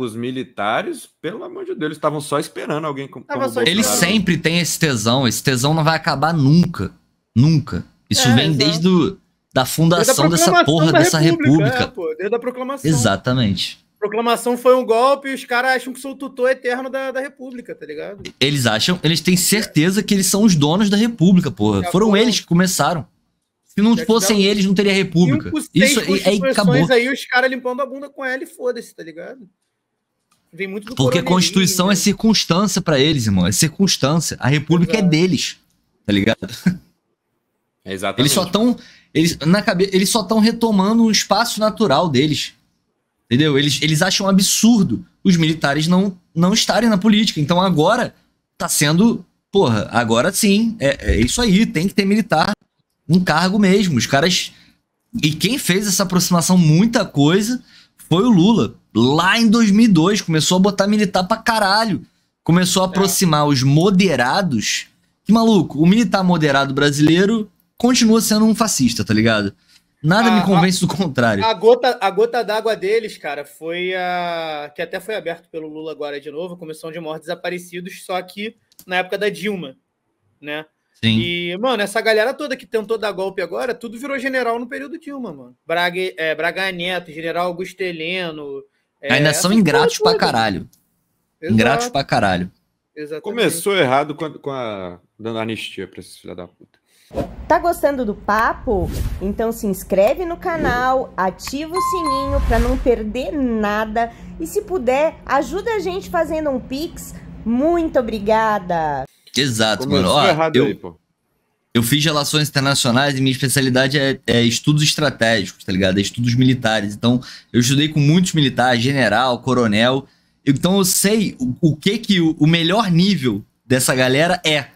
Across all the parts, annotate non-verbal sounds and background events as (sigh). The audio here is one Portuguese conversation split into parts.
os militares, pelo amor de Deus, estavam só esperando alguém com. eles sempre tem esse tesão, esse tesão não vai acabar nunca. Nunca. Isso é, vem exato. desde do, da fundação dessa porra dessa república. república. É, pô, desde a proclamação. Exatamente. A proclamação foi um golpe e os caras acham que sou o tutor eterno da, da república, tá ligado? Eles acham, eles têm certeza que eles são os donos da república, porra. É, Foram eles que começaram. Se não fossem eles, não teria república. Cinco, Isso é, é, aí acabou. aí os caras limpando a bunda com ela e foda-se, tá ligado? vem muito do Porque a Constituição né? é circunstância para eles, irmão. É circunstância. A República é Exato. é deles, tá ligado? É, exatamente. Eles só estão. Eles, na cabeça, eles só estão retomando o espaço natural deles. Entendeu? Eles, eles acham absurdo os militares não, não estarem na política. Então agora tá sendo. Porra, agora sim. É, é isso aí. Tem que ter militar um cargo mesmo. Os caras. E quem fez essa aproximação, muita coisa, foi o Lula lá em 2002 começou a botar militar pra caralho. Começou a é. aproximar é. os moderados. Que maluco, o militar moderado brasileiro continua sendo um fascista, tá ligado? Nada a, me ah, convence a, do contrário. A gota, a gota d'água deles, cara, foi a. que até foi aberto pelo Lula agora de novo, a Comissão de Mortos Desaparecidos, só que na época da Dilma, né? Sim. E, mano, essa galera toda que tentou dar golpe agora, tudo virou general no período Dilma, mano. Braga, é, Braga Neto, General Augusto Heleno, é, Ainda são ingratos pra caralho. Exato. Ingratos pra caralho. Exatamente. Começou errado com a, com a dando anistia pra esses filha da puta. Tá gostando do papo? Então se inscreve no canal, ativa o sininho para não perder nada e se puder, ajuda a gente fazendo um pix. Muito obrigada. Exato, Começou mano. Ó, errado eu... aí, pô. Eu fiz relações internacionais e minha especialidade é, é, estudos estratégicos, tá ligado? É estudos militares. Então, eu estudei com muitos militares, general, coronel. Então, eu sei o, o que que o, o, melhor nível dessa galera é.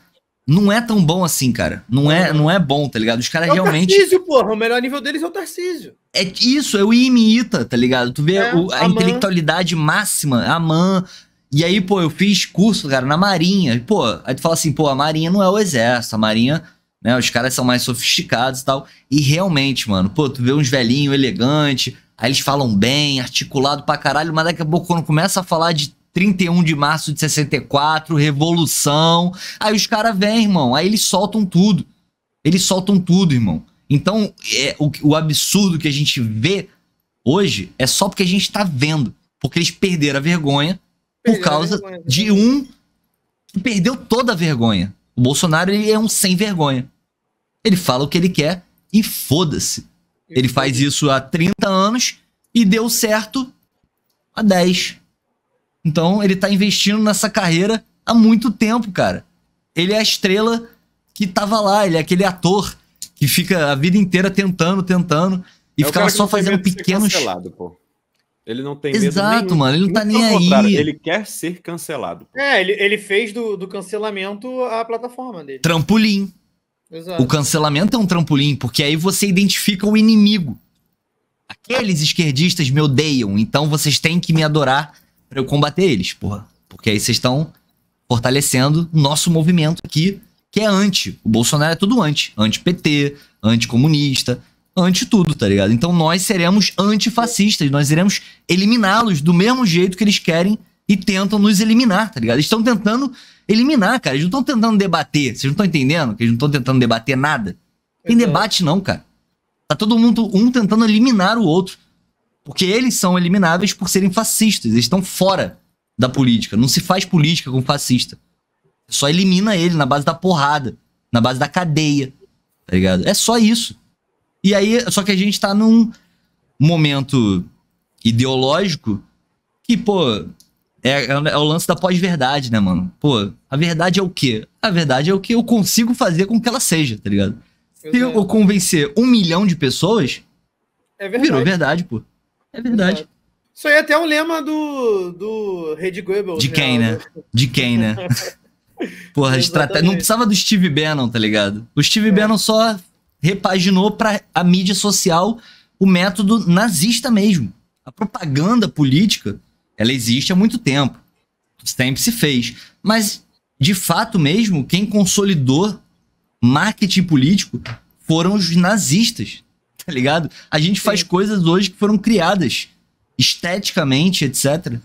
Não é tão bom assim, cara. Não é, não é bom, tá ligado? Os caras é o realmente. Tarcísio, porra. O melhor nível deles é o Tarcísio. É isso, é o imita, tá ligado? Tu vê é, o, a, a intelectualidade máxima, a man. E aí, pô, eu fiz curso, cara, na Marinha. E, pô, aí tu fala assim, pô, a Marinha não é o exército, a Marinha né? Os caras são mais sofisticados e tal. E realmente, mano, pô, tu vê uns velhinhos elegantes, aí eles falam bem, articulado pra caralho, mas daqui a pouco quando começa a falar de 31 de março de 64, revolução, aí os caras vêm, irmão, aí eles soltam tudo. Eles soltam tudo, irmão. Então, é, o, o absurdo que a gente vê hoje é só porque a gente tá vendo. Porque eles perderam a vergonha perderam por causa vergonha. de né? um que perdeu toda a vergonha. O Bolsonaro ele é um sem vergonha. Ele fala o que ele quer e foda-se. Ele faz isso há 30 anos e deu certo há 10. Então ele tá investindo nessa carreira há muito tempo, cara. Ele é a estrela que tava lá, ele é aquele ator que fica a vida inteira tentando, tentando e é fica só fazendo pequenos. Cancelado, pô. Ele não tem Exato, nenhum, mano. Ele não tá nem aí. Ele quer ser cancelado. É, ele, ele fez do, do cancelamento a plataforma dele. Trampolim. Exato. O cancelamento é um trampolim, porque aí você identifica o inimigo. Aqueles esquerdistas me odeiam, então vocês têm que me adorar para eu combater eles, porra. Porque aí vocês estão fortalecendo o nosso movimento aqui, que é anti. O Bolsonaro é tudo anti. Anti-PT, anti comunista anti tudo, tá ligado? Então nós seremos antifascistas, nós iremos eliminá-los do mesmo jeito que eles querem e tentam nos eliminar, tá ligado? Eles estão tentando eliminar, cara. Eles não estão tentando debater. Vocês não estão entendendo que eles não estão tentando debater nada? Tem debate não, cara. Tá todo mundo um tentando eliminar o outro. Porque eles são elimináveis por serem fascistas. Eles estão fora da política. Não se faz política com fascista. Só elimina ele na base da porrada, na base da cadeia, tá ligado? É só isso. E aí, só que a gente tá num momento ideológico que, pô, é, é o lance da pós-verdade, né, mano? Pô, a verdade é o quê? A verdade é o que eu consigo fazer com que ela seja, tá ligado? Se eu, é. eu convencer um milhão de pessoas, é verdade. virou verdade, pô. É verdade. É. Isso aí é até um lema do, do Red Goebbels. De né? quem, né? né? De quem, né? (laughs) Porra, estratégia. não precisava do Steve Bannon, tá ligado? O Steve é. Bannon só repaginou para a mídia social o método nazista mesmo. A propaganda política, ela existe há muito tempo. Sempre se fez. Mas, de fato mesmo, quem consolidou marketing político foram os nazistas, (laughs) tá ligado? A gente faz Sim. coisas hoje que foram criadas esteticamente, etc.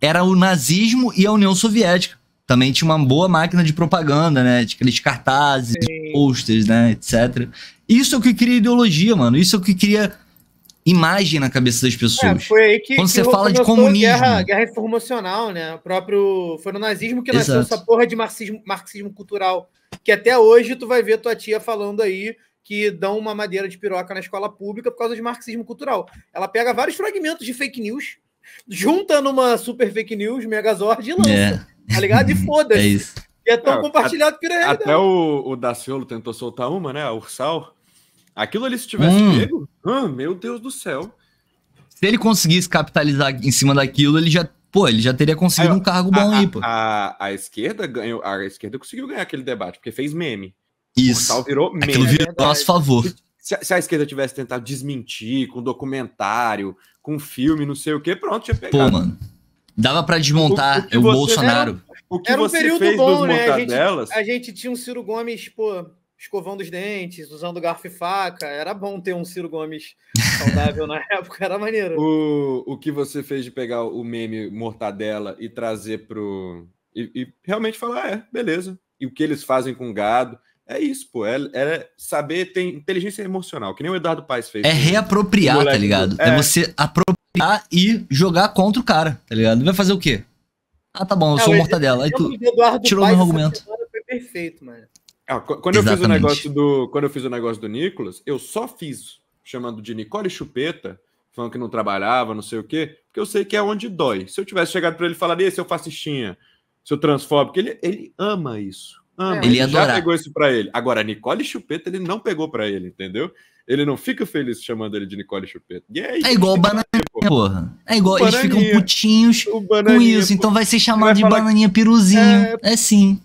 Era o nazismo e a União Soviética também tinha uma boa máquina de propaganda, né? De aqueles cartazes, posters, né? Etc. Isso é o que cria ideologia, mano. Isso é o que cria imagem na cabeça das é, pessoas. É, foi aí que, Quando que você fala de comunismo. Guerra, guerra informacional, né? O próprio. Foi no nazismo que nasceu essa porra de marxismo, marxismo cultural. Que até hoje tu vai ver tua tia falando aí que dão uma madeira de piroca na escola pública por causa de marxismo cultural. Ela pega vários fragmentos de fake news, junta numa super fake news, megazord e lança. É tá ligado? E (laughs) é foda-se. É isso. E é tão Não, é, compartilhado que é, Até né? o, o Daciolo tentou soltar uma, né? A Ursal. Aquilo ali, se tivesse hum. pego, meu Deus do céu. Se ele conseguisse capitalizar em cima daquilo, ele já, pô, ele já teria conseguido aí, um cargo bom a, aí, pô. A, a, esquerda ganhou, a esquerda conseguiu ganhar aquele debate, porque fez meme. Isso. O virou meme. Aquilo virou a né? nosso favor. Se, se, a esquerda tivesse tentado desmentir com documentário, com filme, não sei o que, pronto, tinha pegado. Pô, mano. Dava para desmontar o, o, o Bolsonaro. Era, o que era um período bom, né? A gente, a gente, tinha um Ciro Gomes, pô, escovando os dentes, usando garfo e faca. Era bom ter um Ciro Gomes saudável na (laughs) época, era maneiro. O, o que você fez de pegar o meme Mortadela e trazer pro. E, e realmente falar, ah, é, beleza. E o que eles fazem com gado. É isso, pô. É, é, saber ter inteligência emocional, que nem o Eduardo Paes fez. É reapropriar, tá ligado? É, é você apropriar ah, e jogar contra o cara, tá ligado? Vai fazer o quê? Ah, tá bom, eu não, sou mortadela. Aí tu tirou meu argumento. Foi perfeito, mano. Ah, quando eu fiz o negócio do, quando eu fiz o negócio do Nicolas, eu só fiz chamando de Nicole Chupeta, falando que não trabalhava, não sei o quê, porque eu sei que é onde dói. Se eu tivesse chegado para ele e falaria, seu fascistinha, seu transfóbico, ele ele ama isso. Ama. É. Ele, ele já adorar. pegou isso para ele. Agora Nicole Chupeta ele não pegou para ele, entendeu? Ele não fica feliz chamando ele de Nicole Chupeta. Aí, é, é igual banana Porra. É igual, o eles bananinha. ficam putinhos com isso, então vai ser chamado de bananinha piruzinho. É, é sim.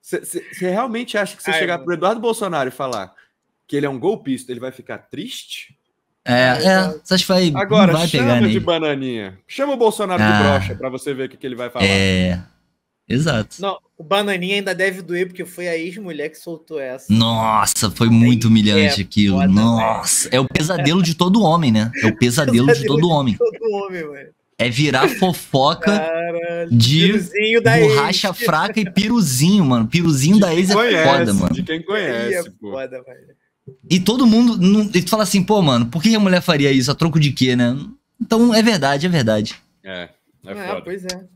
Você realmente acha que se chegar mano. pro Eduardo Bolsonaro e falar que ele é um golpista, ele vai ficar triste? É, é, que vai? Agora, vai chama pegar de nele. bananinha. Chama o Bolsonaro ah, de brocha pra você ver o que, que ele vai falar. É. Exato. Não, o Bananinha ainda deve doer, porque foi a ex-mulher que soltou essa. Nossa, foi muito humilhante é, aquilo. Foda, né? Nossa, velho. é o pesadelo de todo homem, né? É o pesadelo, de todo homem. todo homem, mano. É virar fofoca de borracha ex. fraca e piruzinho, mano. Piruzinho de da ex é conhece, foda, mano. De quem é conhece, é foda, E todo mundo. e tu fala assim, pô, mano, por que a mulher faria isso? A troco de quê, né? Então é verdade, é verdade. É, é ah, foda. É, pois é.